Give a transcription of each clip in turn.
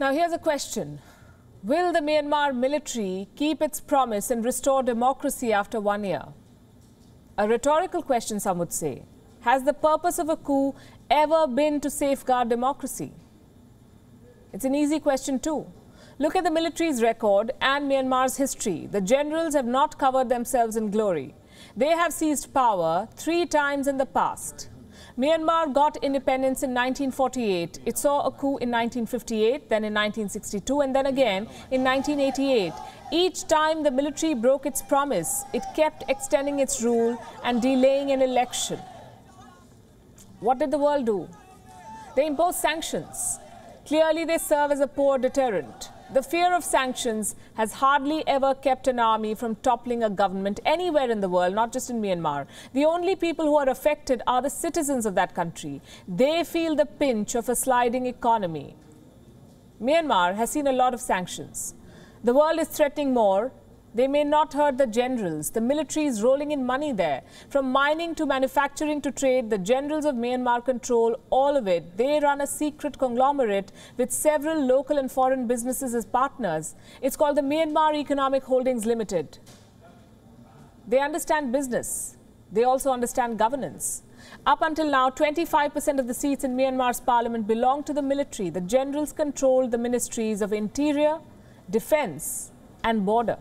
Now, here's a question. Will the Myanmar military keep its promise and restore democracy after one year? A rhetorical question, some would say. Has the purpose of a coup ever been to safeguard democracy? It's an easy question, too. Look at the military's record and Myanmar's history. The generals have not covered themselves in glory. They have seized power three times in the past. Myanmar got independence in 1948. It saw a coup in 1958, then in 1962, and then again in 1988. Each time the military broke its promise, it kept extending its rule and delaying an election. What did the world do? They imposed sanctions. Clearly, they serve as a poor deterrent. The fear of sanctions has hardly ever kept an army from toppling a government anywhere in the world, not just in Myanmar. The only people who are affected are the citizens of that country. They feel the pinch of a sliding economy. Myanmar has seen a lot of sanctions. The world is threatening more, they may not hurt the generals. The military is rolling in money there. From mining to manufacturing to trade, the generals of Myanmar control all of it. They run a secret conglomerate with several local and foreign businesses as partners. It's called the Myanmar Economic Holdings Limited. They understand business. They also understand governance. Up until now, 25% of the seats in Myanmar's parliament belong to the military. The generals control the ministries of interior, defense, and border.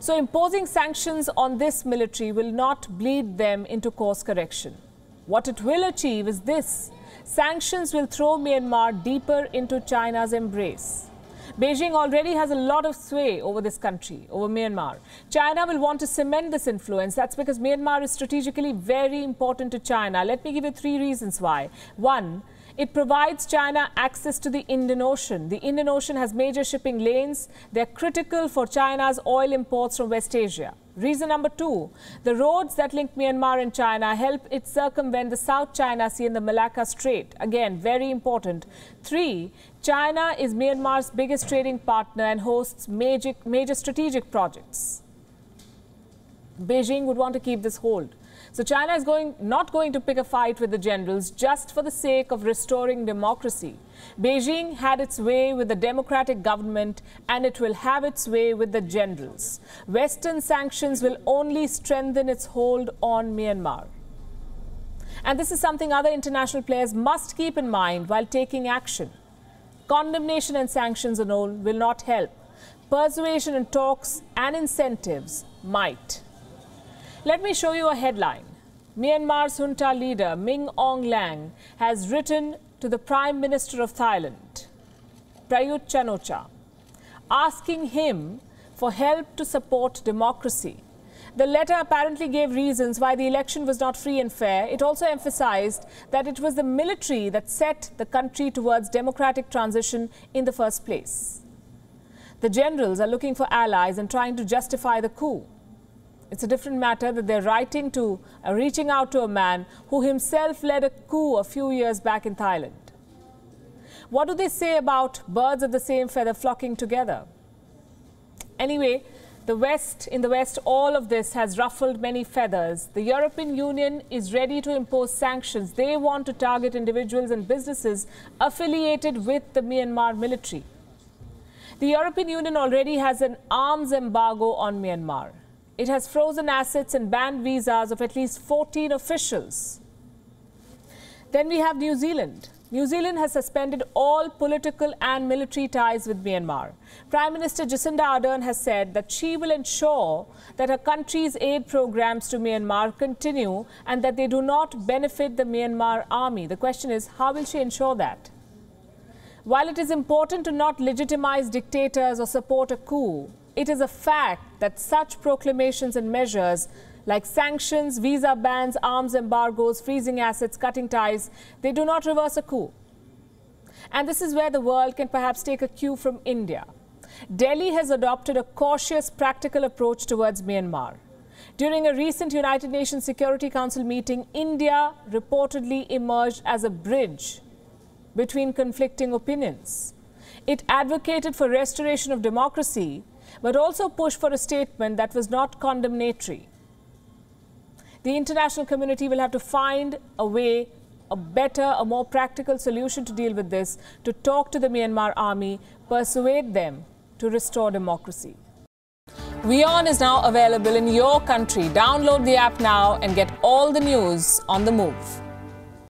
So imposing sanctions on this military will not bleed them into course correction. What it will achieve is this. Sanctions will throw Myanmar deeper into China's embrace. Beijing already has a lot of sway over this country, over Myanmar. China will want to cement this influence. That's because Myanmar is strategically very important to China. Let me give you three reasons why. One, it provides China access to the Indian Ocean. The Indian Ocean has major shipping lanes. They're critical for China's oil imports from West Asia. Reason number two, the roads that link Myanmar and China help it circumvent the South China Sea and the Malacca Strait. Again, very important. Three, China is Myanmar's biggest trading partner and hosts major, major strategic projects. Beijing would want to keep this hold. So China is going, not going to pick a fight with the generals just for the sake of restoring democracy. Beijing had its way with the democratic government and it will have its way with the generals. Western sanctions will only strengthen its hold on Myanmar. And this is something other international players must keep in mind while taking action. Condemnation and sanctions alone will not help. Persuasion and talks and incentives might. Let me show you a headline. Myanmar's junta leader Ming Aung Lang has written to the Prime Minister of Thailand, Prayut Chanocha, asking him for help to support democracy. The letter apparently gave reasons why the election was not free and fair. It also emphasized that it was the military that set the country towards democratic transition in the first place. The generals are looking for allies and trying to justify the coup. It's a different matter that they're writing to, uh, reaching out to a man who himself led a coup a few years back in Thailand. What do they say about birds of the same feather flocking together? Anyway, the West, in the West, all of this has ruffled many feathers. The European Union is ready to impose sanctions. They want to target individuals and businesses affiliated with the Myanmar military. The European Union already has an arms embargo on Myanmar. It has frozen assets and banned visas of at least 14 officials. Then we have New Zealand. New Zealand has suspended all political and military ties with Myanmar. Prime Minister Jacinda Ardern has said that she will ensure that her country's aid programs to Myanmar continue and that they do not benefit the Myanmar army. The question is, how will she ensure that? While it is important to not legitimize dictators or support a coup, it is a fact that such proclamations and measures like sanctions, visa bans, arms embargoes, freezing assets, cutting ties, they do not reverse a coup. And this is where the world can perhaps take a cue from India. Delhi has adopted a cautious, practical approach towards Myanmar. During a recent United Nations Security Council meeting, India reportedly emerged as a bridge between conflicting opinions. It advocated for restoration of democracy but also pushed for a statement that was not condemnatory. The international community will have to find a way, a better, a more practical solution to deal with this, to talk to the Myanmar army, persuade them to restore democracy. Vion is now available in your country. Download the app now and get all the news on the move.